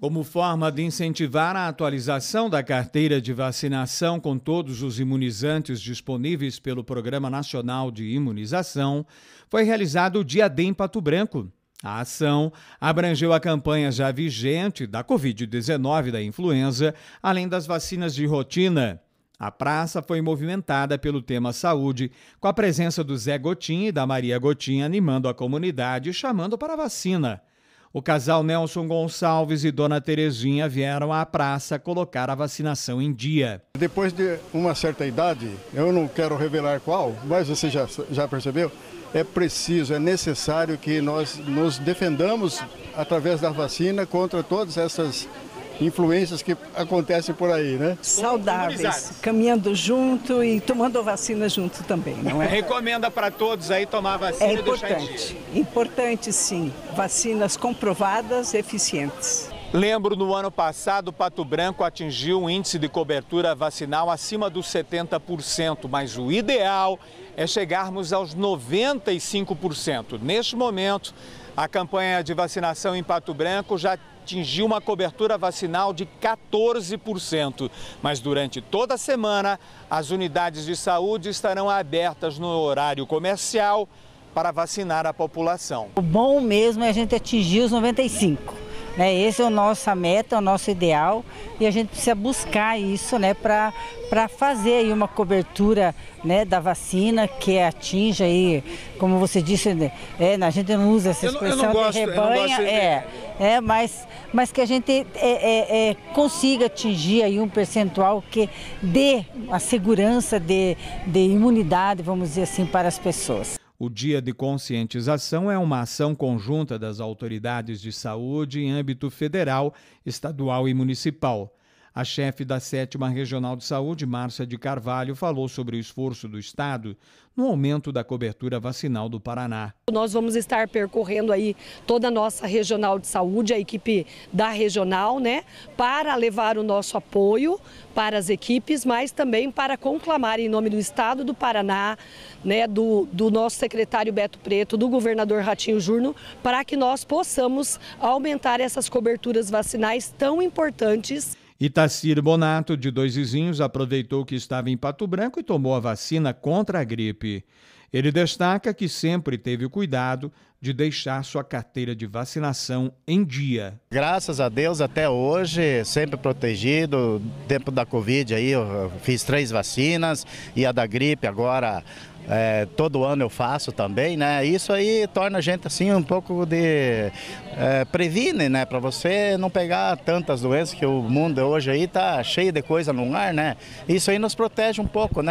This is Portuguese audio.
Como forma de incentivar a atualização da carteira de vacinação com todos os imunizantes disponíveis pelo Programa Nacional de Imunização, foi realizado o Dia D em Pato Branco. A ação abrangeu a campanha já vigente da Covid-19 da influenza, além das vacinas de rotina. A praça foi movimentada pelo tema saúde, com a presença do Zé Gotinha e da Maria Gotinha animando a comunidade e chamando para a vacina. O casal Nelson Gonçalves e Dona Terezinha vieram à praça colocar a vacinação em dia. Depois de uma certa idade, eu não quero revelar qual, mas você já, já percebeu, é preciso, é necessário que nós nos defendamos através da vacina contra todas essas influências que acontecem por aí, né? Saudáveis, caminhando junto e tomando vacina junto também, não é? Recomenda para todos aí tomar vacina. É importante, importante sim, vacinas comprovadas, eficientes. Lembro, no ano passado, Pato Branco atingiu um índice de cobertura vacinal acima dos 70%, mas o ideal é chegarmos aos 95%. Neste momento, a campanha de vacinação em Pato Branco já atingiu uma cobertura vacinal de 14%. Mas durante toda a semana, as unidades de saúde estarão abertas no horário comercial para vacinar a população. O bom mesmo é a gente atingir os 95%. Né? Esse é o nossa meta, é o nosso ideal e a gente precisa buscar isso né, para fazer uma cobertura né, da vacina que atinja aí, como você disse, né? é, a gente não usa essa expressão de rebanha, de... é, é, mas, mas que a gente é, é, é, consiga atingir aí um percentual que dê a segurança de, de imunidade, vamos dizer assim, para as pessoas. O Dia de Conscientização é uma ação conjunta das autoridades de saúde em âmbito federal, estadual e municipal. A chefe da 7 Regional de Saúde, Márcia de Carvalho, falou sobre o esforço do Estado no aumento da cobertura vacinal do Paraná. Nós vamos estar percorrendo aí toda a nossa regional de saúde, a equipe da regional, né, para levar o nosso apoio para as equipes, mas também para conclamar em nome do Estado do Paraná, né, do, do nosso secretário Beto Preto, do governador Ratinho Jurno, para que nós possamos aumentar essas coberturas vacinais tão importantes. Itacir Bonato, de dois vizinhos, aproveitou que estava em Pato Branco e tomou a vacina contra a gripe. Ele destaca que sempre teve o cuidado de deixar sua carteira de vacinação em dia. Graças a Deus até hoje, sempre protegido. Tempo da Covid aí eu fiz três vacinas e a da gripe agora é, todo ano eu faço também, né? Isso aí torna a gente assim um pouco de é, previne, né? Para você não pegar tantas doenças que o mundo hoje aí tá cheio de coisa no ar, né? Isso aí nos protege um pouco, né?